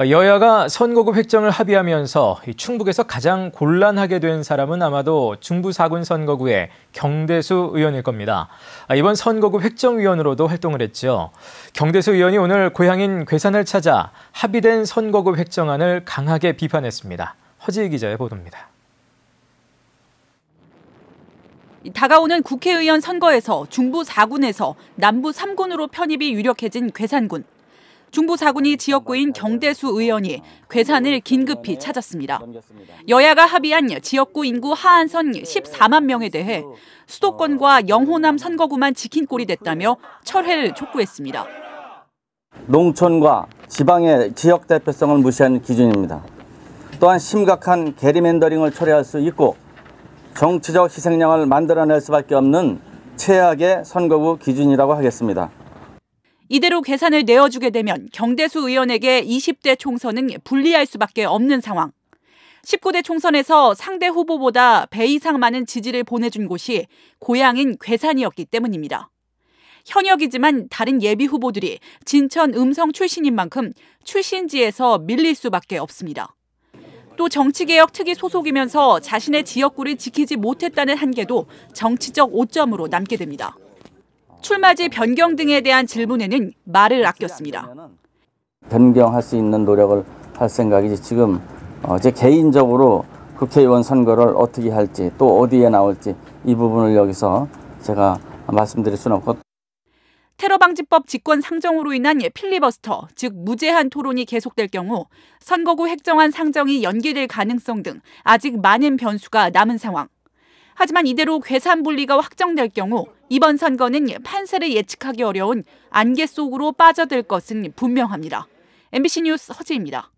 여야가 선거구 획정을 합의하면서 충북에서 가장 곤란하게 된 사람은 아마도 중부 사군 선거구의 경대수 의원일 겁니다. 아, 이번 선거구 획정위원으로도 활동을 했죠. 경대수 의원이 오늘 고향인 괴산을 찾아 합의된 선거구 획정안을 강하게 비판했습니다. 허지희 기자의 보도입니다. 다가오는 국회의원 선거에서 중부 4군에서 남부 3군으로 편입이 유력해진 괴산군. 중부 사군이 지역구인 경대수 의원이 괴산을 긴급히 찾았습니다. 여야가 합의한 지역구 인구 하한선 14만 명에 대해 수도권과 영호남 선거구만 지킨 꼴이 됐다며 철회를 촉구했습니다. 농촌과 지방의 지역 대표성을 무시하는 기준입니다. 또한 심각한 게리맨더링을 초래할 수 있고 정치적 희생양을 만들어낼 수밖에 없는 최악의 선거구 기준이라고 하겠습니다. 이대로 계산을 내어주게 되면 경대수 의원에게 20대 총선은 불리할 수밖에 없는 상황. 19대 총선에서 상대 후보보다 배 이상 많은 지지를 보내준 곳이 고향인 괴산이었기 때문입니다. 현역이지만 다른 예비 후보들이 진천 음성 출신인 만큼 출신지에서 밀릴 수밖에 없습니다. 또 정치개혁 특위 소속이면서 자신의 지역구를 지키지 못했다는 한계도 정치적 오점으로 남게 됩니다. 출마지 변경 등에 대한 질문에는 말을 아꼈습니다. 변경할 수 있는 노력을 할 생각이지 지금 어, 제 개인적으로 국회의원 선거를 어떻게 할지 또 어디에 나올지 이 부분을 여기서 제가 말씀드릴 수는 없고 테러방지법 직권 상정으로 인한 예, 필리버스터, 즉 무제한 토론이 계속될 경우 선거구 획정한 상정이 연기될 가능성 등 아직 많은 변수가 남은 상황. 하지만 이대로 괴산 분리가 확정될 경우 이번 선거는 판세를 예측하기 어려운 안개 속으로 빠져들 것은 분명합니다. MBC 뉴스 허지입니다.